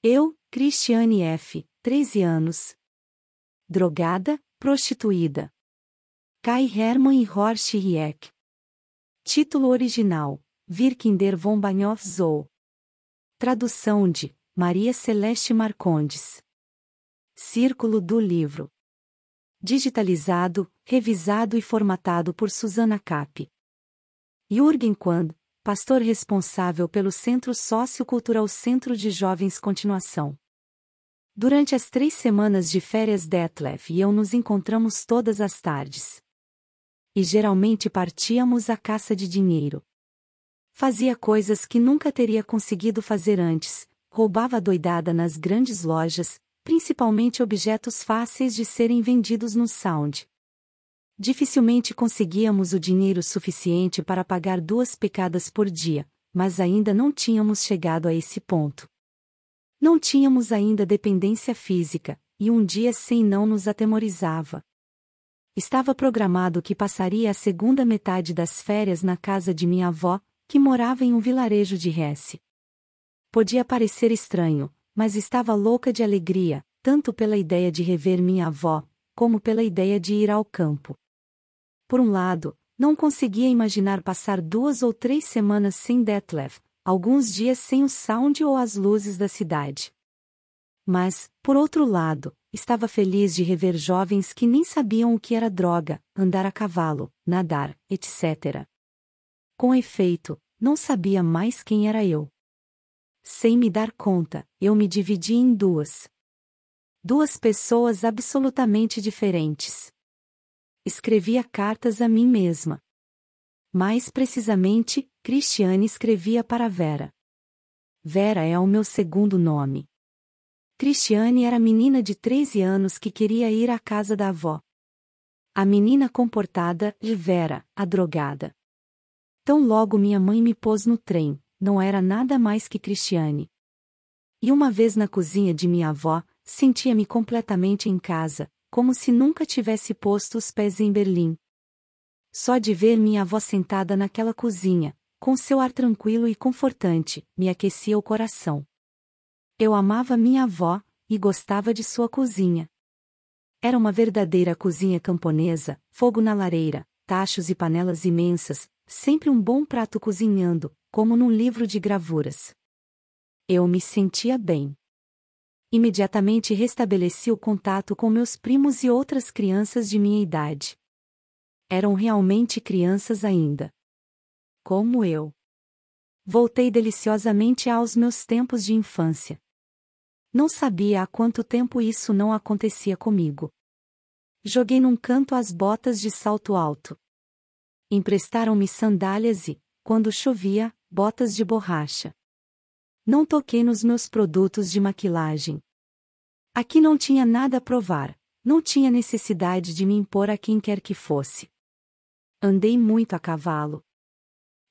Eu, Cristiane F., 13 anos. Drogada, prostituída. Kai Hermann e Horst Rieck. Título original: Virkinder von Banhoff Zoo. Tradução de Maria Celeste Marcondes. Círculo do livro. Digitalizado, revisado e formatado por Susana Cap. Jürgen Quand, pastor responsável pelo Centro Sociocultural Centro de Jovens Continuação. Durante as três semanas de férias Detlef e eu nos encontramos todas as tardes. E geralmente partíamos à caça de dinheiro. Fazia coisas que nunca teria conseguido fazer antes, roubava doidada nas grandes lojas, principalmente objetos fáceis de serem vendidos no sound, Dificilmente conseguíamos o dinheiro suficiente para pagar duas pecadas por dia, mas ainda não tínhamos chegado a esse ponto. Não tínhamos ainda dependência física, e um dia sem não nos atemorizava. Estava programado que passaria a segunda metade das férias na casa de minha avó, que morava em um vilarejo de Hesse. Podia parecer estranho, mas estava louca de alegria, tanto pela ideia de rever minha avó, como pela ideia de ir ao campo. Por um lado, não conseguia imaginar passar duas ou três semanas sem Detlef, alguns dias sem o sound ou as luzes da cidade. Mas, por outro lado, estava feliz de rever jovens que nem sabiam o que era droga, andar a cavalo, nadar, etc. Com efeito, não sabia mais quem era eu. Sem me dar conta, eu me dividi em duas. Duas pessoas absolutamente diferentes escrevia cartas a mim mesma. Mais precisamente, Cristiane escrevia para Vera. Vera é o meu segundo nome. Cristiane era menina de 13 anos que queria ir à casa da avó. A menina comportada e Vera, a drogada. Tão logo minha mãe me pôs no trem, não era nada mais que Cristiane. E uma vez na cozinha de minha avó, sentia-me completamente em casa, como se nunca tivesse posto os pés em Berlim. Só de ver minha avó sentada naquela cozinha, com seu ar tranquilo e confortante, me aquecia o coração. Eu amava minha avó e gostava de sua cozinha. Era uma verdadeira cozinha camponesa, fogo na lareira, tachos e panelas imensas, sempre um bom prato cozinhando, como num livro de gravuras. Eu me sentia bem. Imediatamente restabeleci o contato com meus primos e outras crianças de minha idade. Eram realmente crianças ainda. Como eu. Voltei deliciosamente aos meus tempos de infância. Não sabia há quanto tempo isso não acontecia comigo. Joguei num canto as botas de salto alto. Emprestaram-me sandálias e, quando chovia, botas de borracha não toquei nos meus produtos de maquilagem. Aqui não tinha nada a provar, não tinha necessidade de me impor a quem quer que fosse. Andei muito a cavalo.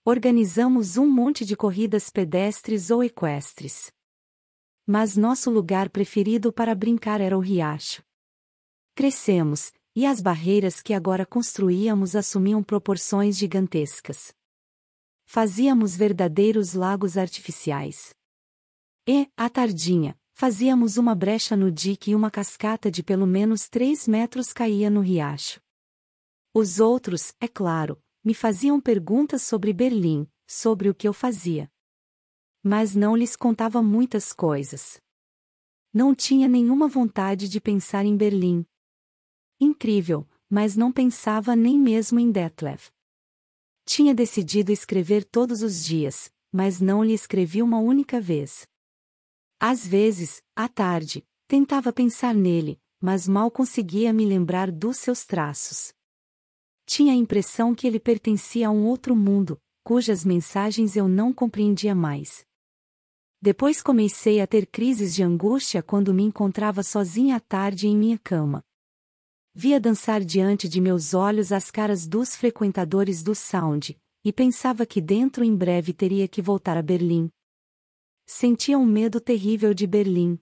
Organizamos um monte de corridas pedestres ou equestres. Mas nosso lugar preferido para brincar era o riacho. Crescemos, e as barreiras que agora construíamos assumiam proporções gigantescas. Fazíamos verdadeiros lagos artificiais. E, à tardinha, fazíamos uma brecha no dique e uma cascata de pelo menos três metros caía no riacho. Os outros, é claro, me faziam perguntas sobre Berlim, sobre o que eu fazia. Mas não lhes contava muitas coisas. Não tinha nenhuma vontade de pensar em Berlim. Incrível, mas não pensava nem mesmo em Detlef. Tinha decidido escrever todos os dias, mas não lhe escrevi uma única vez. Às vezes, à tarde, tentava pensar nele, mas mal conseguia me lembrar dos seus traços. Tinha a impressão que ele pertencia a um outro mundo, cujas mensagens eu não compreendia mais. Depois comecei a ter crises de angústia quando me encontrava sozinha à tarde em minha cama. Via dançar diante de meus olhos as caras dos frequentadores do Sound, e pensava que dentro em breve teria que voltar a Berlim, Sentia um medo terrível de Berlim.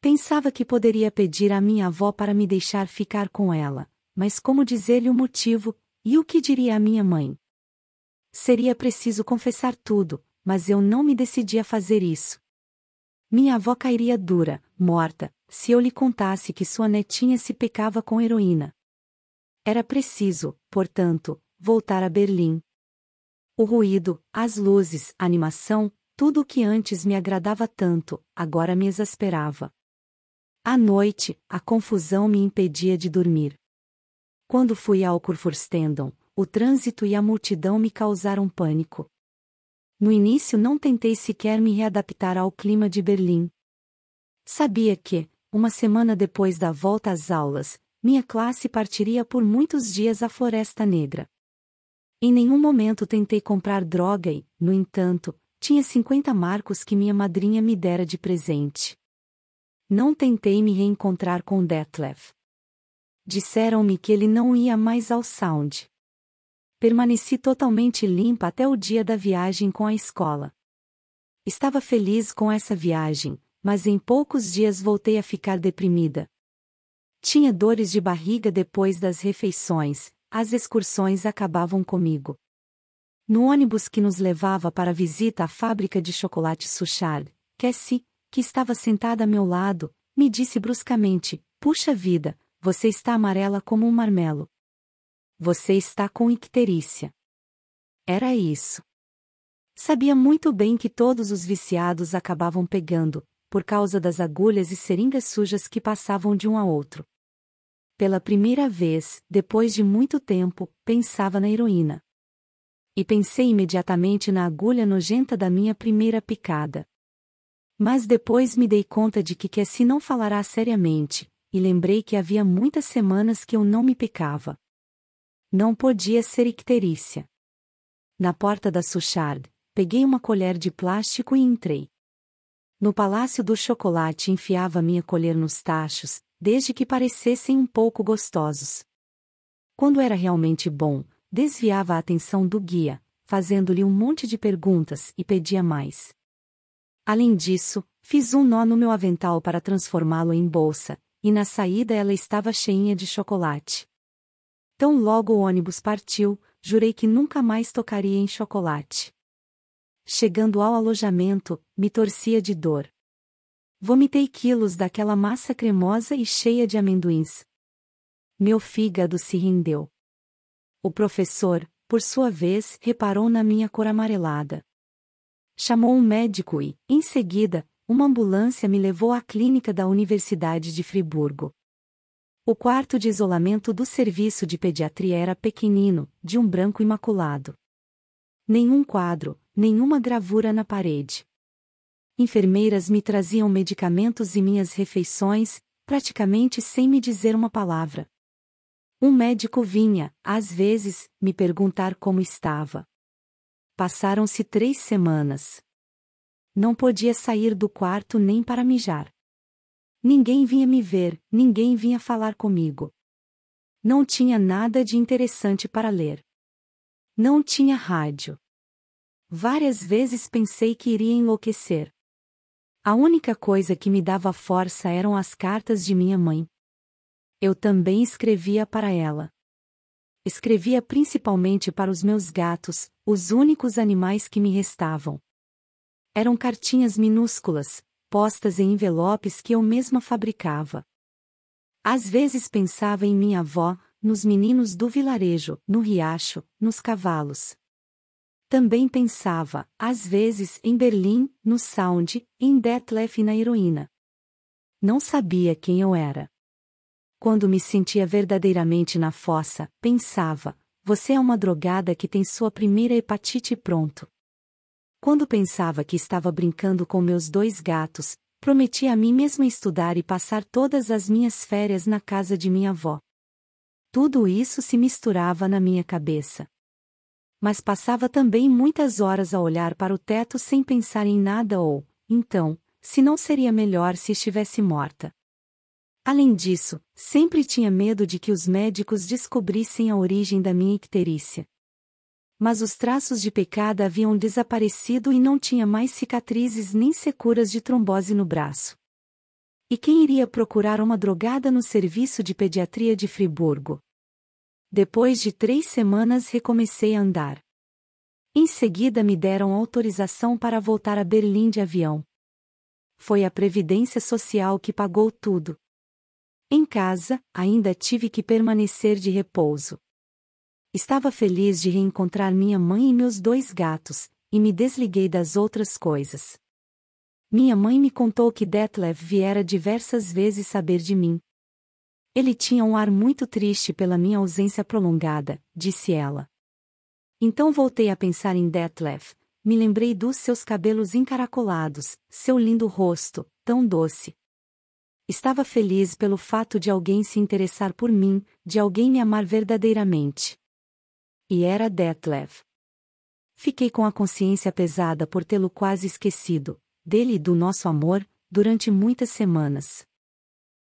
Pensava que poderia pedir à minha avó para me deixar ficar com ela, mas como dizer-lhe o motivo, e o que diria a minha mãe? Seria preciso confessar tudo, mas eu não me decidi a fazer isso. Minha avó cairia dura, morta, se eu lhe contasse que sua netinha se pecava com heroína. Era preciso, portanto, voltar a Berlim. O ruído, as luzes, a animação, tudo o que antes me agradava tanto, agora me exasperava. À noite, a confusão me impedia de dormir. Quando fui ao Kurfürstendom, o trânsito e a multidão me causaram pânico. No início não tentei sequer me readaptar ao clima de Berlim. Sabia que, uma semana depois da volta às aulas, minha classe partiria por muitos dias à Floresta Negra. Em nenhum momento tentei comprar droga e, no entanto, tinha cinquenta marcos que minha madrinha me dera de presente. Não tentei me reencontrar com Detlef. Disseram-me que ele não ia mais ao Sound. Permaneci totalmente limpa até o dia da viagem com a escola. Estava feliz com essa viagem, mas em poucos dias voltei a ficar deprimida. Tinha dores de barriga depois das refeições, as excursões acabavam comigo no ônibus que nos levava para a visita à fábrica de chocolate Suchard, Cassie, que estava sentada a meu lado, me disse bruscamente: Puxa vida, você está amarela como um marmelo. Você está com icterícia. Era isso. Sabia muito bem que todos os viciados acabavam pegando, por causa das agulhas e seringas sujas que passavam de um a outro. Pela primeira vez, depois de muito tempo, pensava na heroína e pensei imediatamente na agulha nojenta da minha primeira picada. Mas depois me dei conta de que Kessi não falará seriamente, e lembrei que havia muitas semanas que eu não me picava. Não podia ser icterícia. Na porta da Suchard, peguei uma colher de plástico e entrei. No Palácio do Chocolate enfiava minha colher nos tachos, desde que parecessem um pouco gostosos. Quando era realmente bom, desviava a atenção do guia, fazendo-lhe um monte de perguntas e pedia mais. Além disso, fiz um nó no meu avental para transformá-lo em bolsa, e na saída ela estava cheinha de chocolate. Tão logo o ônibus partiu, jurei que nunca mais tocaria em chocolate. Chegando ao alojamento, me torcia de dor. Vomitei quilos daquela massa cremosa e cheia de amendoins. Meu fígado se rendeu. O professor, por sua vez, reparou na minha cor amarelada. Chamou um médico e, em seguida, uma ambulância me levou à clínica da Universidade de Friburgo. O quarto de isolamento do serviço de pediatria era pequenino, de um branco imaculado. Nenhum quadro, nenhuma gravura na parede. Enfermeiras me traziam medicamentos e minhas refeições, praticamente sem me dizer uma palavra. Um médico vinha, às vezes, me perguntar como estava. Passaram-se três semanas. Não podia sair do quarto nem para mijar. Ninguém vinha me ver, ninguém vinha falar comigo. Não tinha nada de interessante para ler. Não tinha rádio. Várias vezes pensei que iria enlouquecer. A única coisa que me dava força eram as cartas de minha mãe. Eu também escrevia para ela. Escrevia principalmente para os meus gatos, os únicos animais que me restavam. Eram cartinhas minúsculas, postas em envelopes que eu mesma fabricava. Às vezes pensava em minha avó, nos meninos do vilarejo, no riacho, nos cavalos. Também pensava, às vezes, em Berlim, no Sound, em Detlef e na heroína. Não sabia quem eu era. Quando me sentia verdadeiramente na fossa, pensava: você é uma drogada que tem sua primeira hepatite pronto. Quando pensava que estava brincando com meus dois gatos, prometi a mim mesma estudar e passar todas as minhas férias na casa de minha avó. Tudo isso se misturava na minha cabeça. Mas passava também muitas horas a olhar para o teto sem pensar em nada ou, então, se não seria melhor se estivesse morta. Além disso, sempre tinha medo de que os médicos descobrissem a origem da minha icterícia. Mas os traços de pecado haviam desaparecido e não tinha mais cicatrizes nem securas de trombose no braço. E quem iria procurar uma drogada no serviço de pediatria de Friburgo? Depois de três semanas recomecei a andar. Em seguida me deram autorização para voltar a Berlim de avião. Foi a Previdência Social que pagou tudo. Em casa, ainda tive que permanecer de repouso. Estava feliz de reencontrar minha mãe e meus dois gatos, e me desliguei das outras coisas. Minha mãe me contou que Detlev viera diversas vezes saber de mim. Ele tinha um ar muito triste pela minha ausência prolongada, disse ela. Então voltei a pensar em Detlev, me lembrei dos seus cabelos encaracolados, seu lindo rosto, tão doce, Estava feliz pelo fato de alguém se interessar por mim, de alguém me amar verdadeiramente. E era Detlev. Fiquei com a consciência pesada por tê-lo quase esquecido, dele e do nosso amor, durante muitas semanas.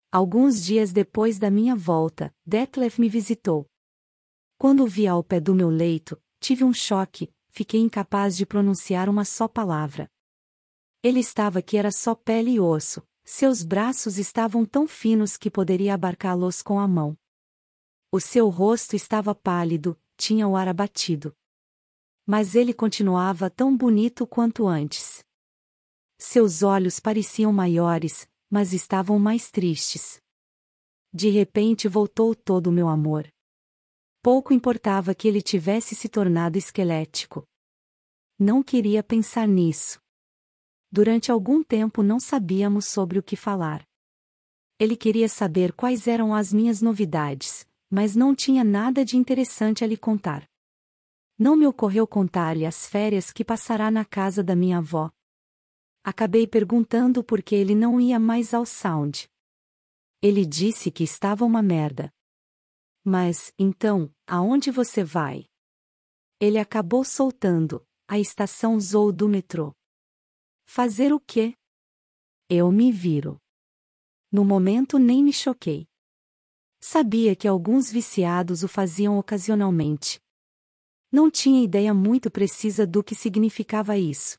Alguns dias depois da minha volta, Detlev me visitou. Quando o vi ao pé do meu leito, tive um choque, fiquei incapaz de pronunciar uma só palavra. Ele estava que era só pele e osso, seus braços estavam tão finos que poderia abarcá-los com a mão. O seu rosto estava pálido, tinha o ar abatido. Mas ele continuava tão bonito quanto antes. Seus olhos pareciam maiores, mas estavam mais tristes. De repente voltou todo o meu amor. Pouco importava que ele tivesse se tornado esquelético. Não queria pensar nisso. Durante algum tempo não sabíamos sobre o que falar. Ele queria saber quais eram as minhas novidades, mas não tinha nada de interessante a lhe contar. Não me ocorreu contar-lhe as férias que passará na casa da minha avó. Acabei perguntando por que ele não ia mais ao Sound. Ele disse que estava uma merda. Mas, então, aonde você vai? Ele acabou soltando, a estação Zou do metrô. Fazer o quê? Eu me viro. No momento nem me choquei. Sabia que alguns viciados o faziam ocasionalmente. Não tinha ideia muito precisa do que significava isso.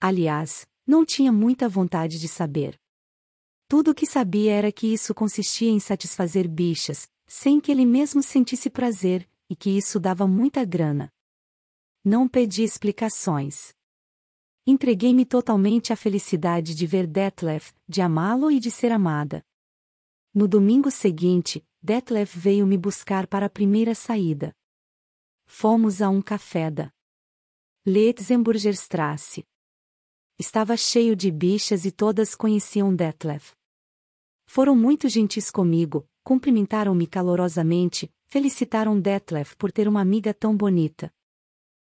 Aliás, não tinha muita vontade de saber. Tudo o que sabia era que isso consistia em satisfazer bichas, sem que ele mesmo sentisse prazer, e que isso dava muita grana. Não pedi explicações. Entreguei-me totalmente à felicidade de ver Detlef, de amá-lo e de ser amada. No domingo seguinte, Detlef veio me buscar para a primeira saída. Fomos a um café da Leetzenburgerstrasse. Estava cheio de bichas e todas conheciam Detlef. Foram muito gentis comigo, cumprimentaram-me calorosamente, felicitaram Detlef por ter uma amiga tão bonita.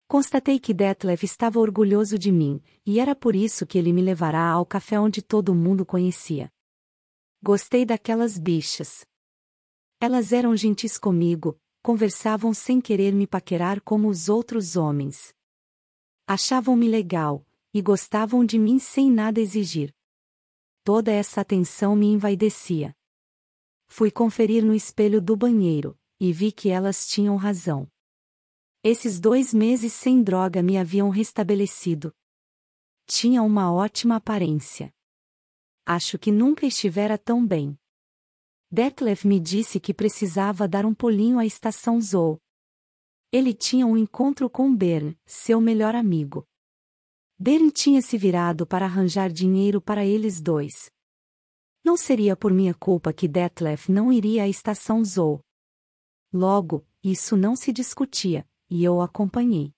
Constatei que Detlev estava orgulhoso de mim, e era por isso que ele me levará ao café onde todo mundo conhecia. Gostei daquelas bichas. Elas eram gentis comigo, conversavam sem querer me paquerar como os outros homens. Achavam-me legal, e gostavam de mim sem nada exigir. Toda essa atenção me envaidecia. Fui conferir no espelho do banheiro, e vi que elas tinham razão. Esses dois meses sem droga me haviam restabelecido. Tinha uma ótima aparência. Acho que nunca estivera tão bem. Detlef me disse que precisava dar um pulinho à estação Zou. Ele tinha um encontro com Bern, seu melhor amigo. Bern tinha se virado para arranjar dinheiro para eles dois. Não seria por minha culpa que Detlef não iria à estação Zou. Logo, isso não se discutia e eu o acompanhei.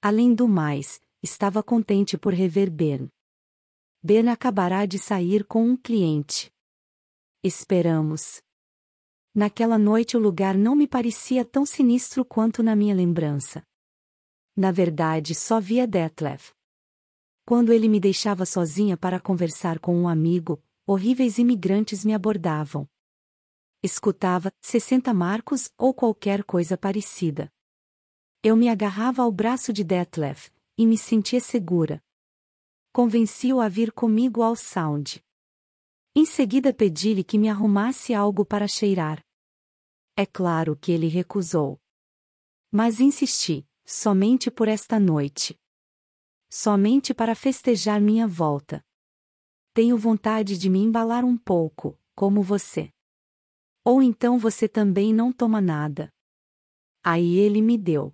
Além do mais, estava contente por rever Ben. Ben acabará de sair com um cliente. Esperamos. Naquela noite o lugar não me parecia tão sinistro quanto na minha lembrança. Na verdade, só via Detlev. Quando ele me deixava sozinha para conversar com um amigo, horríveis imigrantes me abordavam. Escutava 60 marcos ou qualquer coisa parecida. Eu me agarrava ao braço de Detlef, e me sentia segura. Convenci-o a vir comigo ao sound. Em seguida pedi-lhe que me arrumasse algo para cheirar. É claro que ele recusou. Mas insisti, somente por esta noite. Somente para festejar minha volta. Tenho vontade de me embalar um pouco, como você. Ou então você também não toma nada. Aí ele me deu.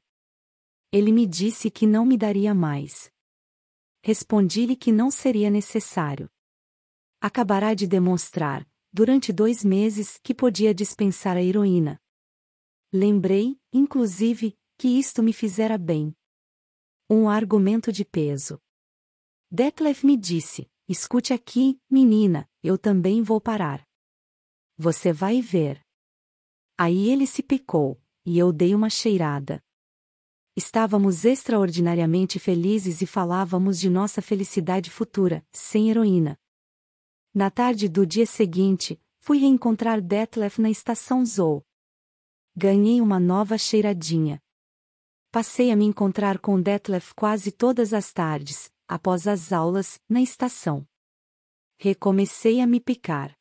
Ele me disse que não me daria mais. Respondi-lhe que não seria necessário. Acabará de demonstrar, durante dois meses, que podia dispensar a heroína. Lembrei, inclusive, que isto me fizera bem. Um argumento de peso. Declef me disse: Escute aqui, menina, eu também vou parar. Você vai ver. Aí ele se picou, e eu dei uma cheirada. Estávamos extraordinariamente felizes e falávamos de nossa felicidade futura, sem heroína. Na tarde do dia seguinte, fui reencontrar Detlef na estação Zou. Ganhei uma nova cheiradinha. Passei a me encontrar com Detlef quase todas as tardes, após as aulas, na estação. Recomecei a me picar.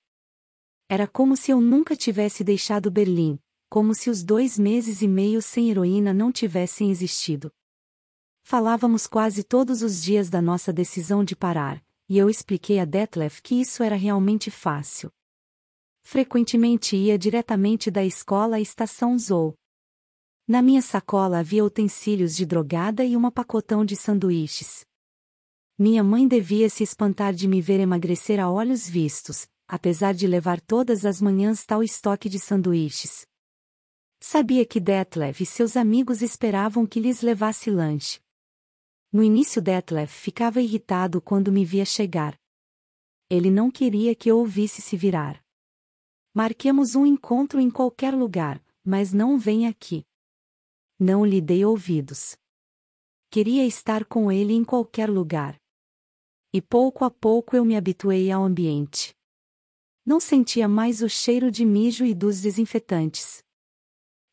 Era como se eu nunca tivesse deixado Berlim, como se os dois meses e meio sem heroína não tivessem existido. Falávamos quase todos os dias da nossa decisão de parar, e eu expliquei a Detlef que isso era realmente fácil. Frequentemente ia diretamente da escola à estação Zou. Na minha sacola havia utensílios de drogada e uma pacotão de sanduíches. Minha mãe devia se espantar de me ver emagrecer a olhos vistos, apesar de levar todas as manhãs tal estoque de sanduíches. Sabia que Detlev e seus amigos esperavam que lhes levasse lanche. No início Detlev ficava irritado quando me via chegar. Ele não queria que eu ouvisse se virar. Marquemos um encontro em qualquer lugar, mas não venha aqui. Não lhe dei ouvidos. Queria estar com ele em qualquer lugar. E pouco a pouco eu me habituei ao ambiente. Não sentia mais o cheiro de mijo e dos desinfetantes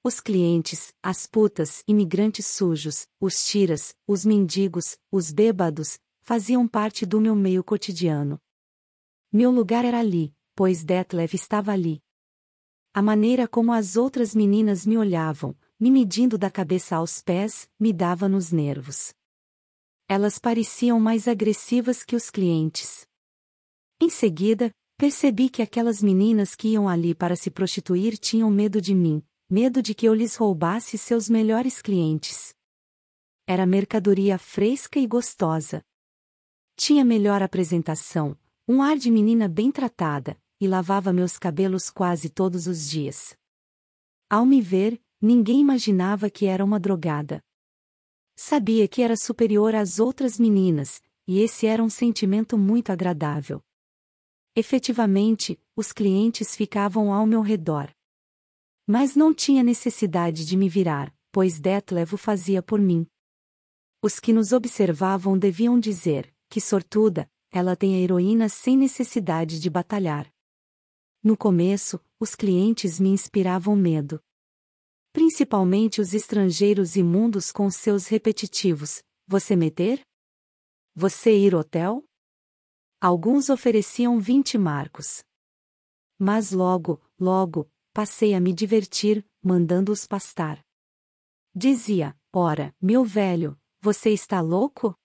os clientes, as putas, imigrantes sujos, os tiras, os mendigos, os bêbados, faziam parte do meu meio cotidiano. Meu lugar era ali, pois Detlev estava ali. A maneira como as outras meninas me olhavam, me medindo da cabeça aos pés, me dava nos nervos. Elas pareciam mais agressivas que os clientes. Em seguida, percebi que aquelas meninas que iam ali para se prostituir tinham medo de mim, medo de que eu lhes roubasse seus melhores clientes. Era mercadoria fresca e gostosa. Tinha melhor apresentação, um ar de menina bem tratada, e lavava meus cabelos quase todos os dias. Ao me ver, ninguém imaginava que era uma drogada. Sabia que era superior às outras meninas, e esse era um sentimento muito agradável. Efetivamente, os clientes ficavam ao meu redor. Mas não tinha necessidade de me virar, pois Detlevo fazia por mim. Os que nos observavam deviam dizer, que sortuda, ela tem a heroína sem necessidade de batalhar. No começo, os clientes me inspiravam medo. Principalmente os estrangeiros imundos com seus repetitivos, você meter? Você ir hotel? Alguns ofereciam 20 marcos. Mas logo, logo, Passei a me divertir, mandando-os pastar. Dizia: Ora, meu velho, você está louco?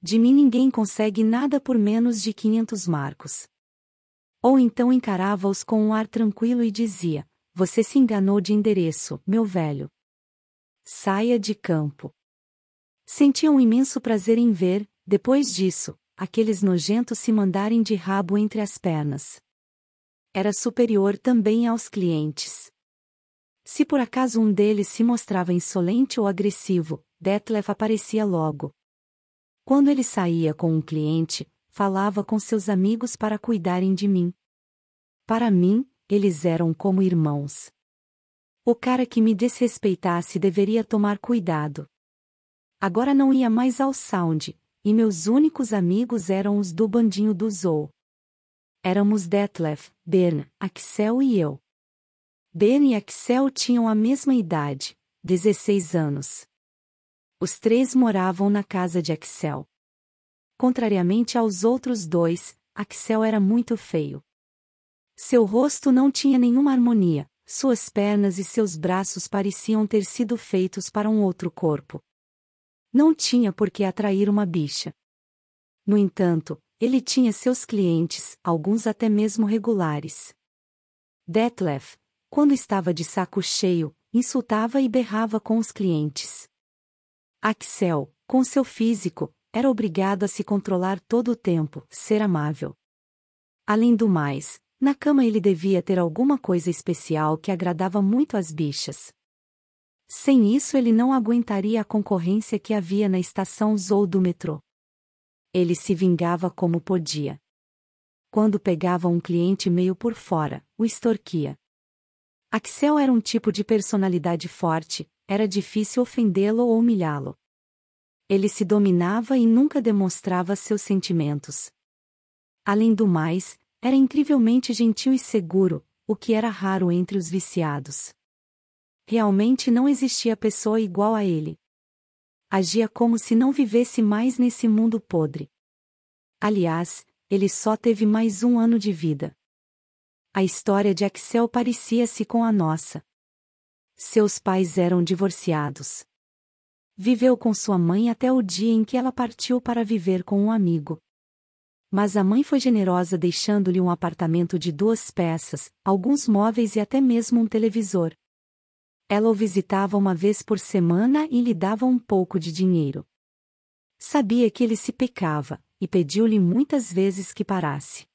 De mim ninguém consegue nada por menos de quinhentos marcos. Ou então encarava-os com um ar tranquilo e dizia: Você se enganou de endereço, meu velho. Saia de campo. Sentia um imenso prazer em ver, depois disso, aqueles nojentos se mandarem de rabo entre as pernas era superior também aos clientes. Se por acaso um deles se mostrava insolente ou agressivo, Detlef aparecia logo. Quando ele saía com um cliente, falava com seus amigos para cuidarem de mim. Para mim, eles eram como irmãos. O cara que me desrespeitasse deveria tomar cuidado. Agora não ia mais ao sound, e meus únicos amigos eram os do bandinho do Zou. Éramos Detlef, Ben, Axel e eu. Ben e Axel tinham a mesma idade, 16 anos. Os três moravam na casa de Axel. Contrariamente aos outros dois, Axel era muito feio. Seu rosto não tinha nenhuma harmonia, suas pernas e seus braços pareciam ter sido feitos para um outro corpo. Não tinha por que atrair uma bicha. No entanto, ele tinha seus clientes, alguns até mesmo regulares. Detlef, quando estava de saco cheio, insultava e berrava com os clientes. Axel, com seu físico, era obrigado a se controlar todo o tempo, ser amável. Além do mais, na cama ele devia ter alguma coisa especial que agradava muito às bichas. Sem isso ele não aguentaria a concorrência que havia na estação Zou do metrô. Ele se vingava como podia. Quando pegava um cliente meio por fora, o extorquia. Axel era um tipo de personalidade forte, era difícil ofendê-lo ou humilhá-lo. Ele se dominava e nunca demonstrava seus sentimentos. Além do mais, era incrivelmente gentil e seguro, o que era raro entre os viciados. Realmente não existia pessoa igual a ele. Agia como se não vivesse mais nesse mundo podre. Aliás, ele só teve mais um ano de vida. A história de Axel parecia-se com a nossa. Seus pais eram divorciados. Viveu com sua mãe até o dia em que ela partiu para viver com um amigo. Mas a mãe foi generosa deixando-lhe um apartamento de duas peças, alguns móveis e até mesmo um televisor. Ela o visitava uma vez por semana e lhe dava um pouco de dinheiro. Sabia que ele se pecava, e pediu-lhe muitas vezes que parasse.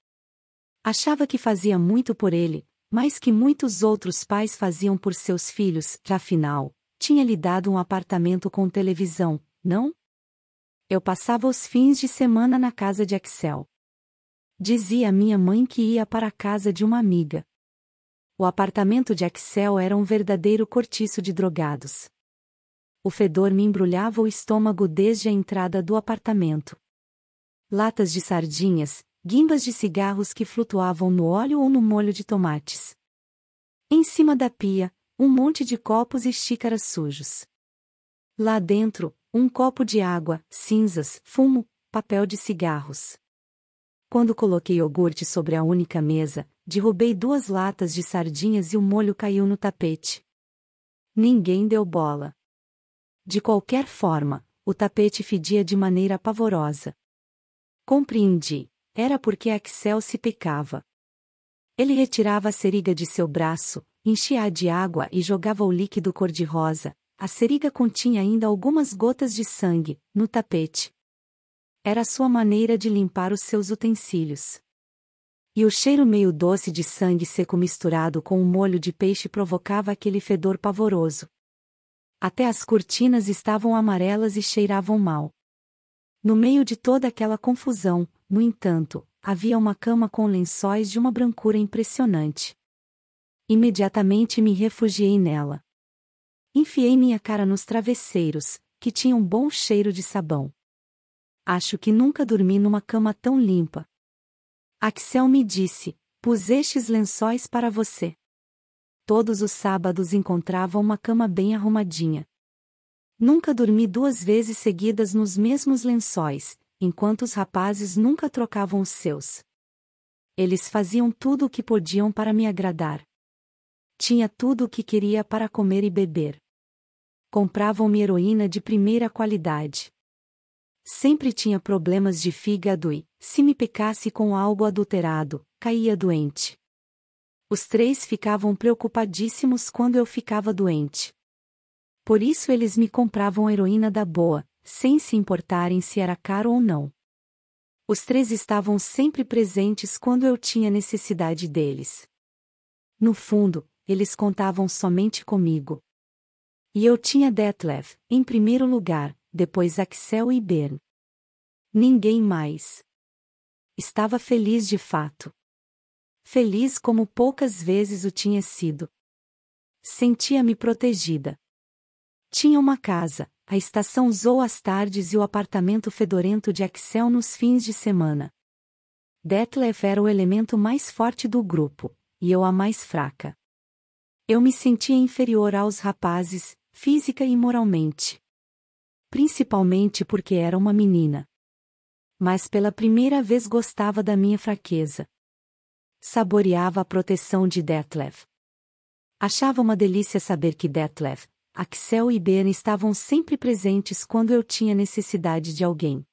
Achava que fazia muito por ele, mas que muitos outros pais faziam por seus filhos, que afinal, tinha-lhe dado um apartamento com televisão, não? Eu passava os fins de semana na casa de Axel. Dizia a minha mãe que ia para a casa de uma amiga, o apartamento de Axel era um verdadeiro cortiço de drogados. O fedor me embrulhava o estômago desde a entrada do apartamento. Latas de sardinhas, guimbas de cigarros que flutuavam no óleo ou no molho de tomates. Em cima da pia, um monte de copos e xícaras sujos. Lá dentro, um copo de água, cinzas, fumo, papel de cigarros. Quando coloquei iogurte sobre a única mesa, derrubei duas latas de sardinhas e o molho caiu no tapete. Ninguém deu bola. De qualquer forma, o tapete fedia de maneira pavorosa. Compreendi. Era porque Axel se picava. Ele retirava a seriga de seu braço, enchia-a de água e jogava o líquido cor-de-rosa. A seriga continha ainda algumas gotas de sangue, no tapete. Era sua maneira de limpar os seus utensílios. E o cheiro meio doce de sangue seco misturado com um molho de peixe provocava aquele fedor pavoroso. Até as cortinas estavam amarelas e cheiravam mal. No meio de toda aquela confusão, no entanto, havia uma cama com lençóis de uma brancura impressionante. Imediatamente me refugiei nela. Enfiei minha cara nos travesseiros, que tinham um bom cheiro de sabão. Acho que nunca dormi numa cama tão limpa. Axel me disse: pus estes lençóis para você. Todos os sábados encontrava uma cama bem arrumadinha. Nunca dormi duas vezes seguidas nos mesmos lençóis, enquanto os rapazes nunca trocavam os seus. Eles faziam tudo o que podiam para me agradar. Tinha tudo o que queria para comer e beber. Compravam-me heroína de primeira qualidade Sempre tinha problemas de fígado e, se me pecasse com algo adulterado, caía doente. Os três ficavam preocupadíssimos quando eu ficava doente. Por isso eles me compravam heroína da boa, sem se importarem se era caro ou não. Os três estavam sempre presentes quando eu tinha necessidade deles. No fundo, eles contavam somente comigo. E eu tinha Detlef, em primeiro lugar, depois Axel e Ben. Ninguém mais. Estava feliz de fato. Feliz como poucas vezes o tinha sido. Sentia-me protegida. Tinha uma casa, a estação zoou as tardes e o apartamento fedorento de Axel nos fins de semana. Detlef era o elemento mais forte do grupo, e eu a mais fraca. Eu me sentia inferior aos rapazes, física e moralmente principalmente porque era uma menina. Mas pela primeira vez gostava da minha fraqueza. Saboreava a proteção de Detlev. Achava uma delícia saber que Detlev, Axel e Ben estavam sempre presentes quando eu tinha necessidade de alguém.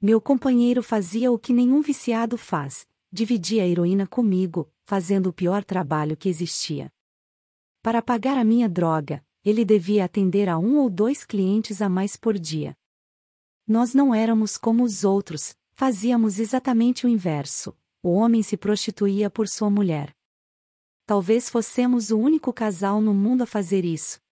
Meu companheiro fazia o que nenhum viciado faz, dividia a heroína comigo, fazendo o pior trabalho que existia. Para pagar a minha droga, ele devia atender a um ou dois clientes a mais por dia. Nós não éramos como os outros, fazíamos exatamente o inverso. O homem se prostituía por sua mulher. Talvez fossemos o único casal no mundo a fazer isso,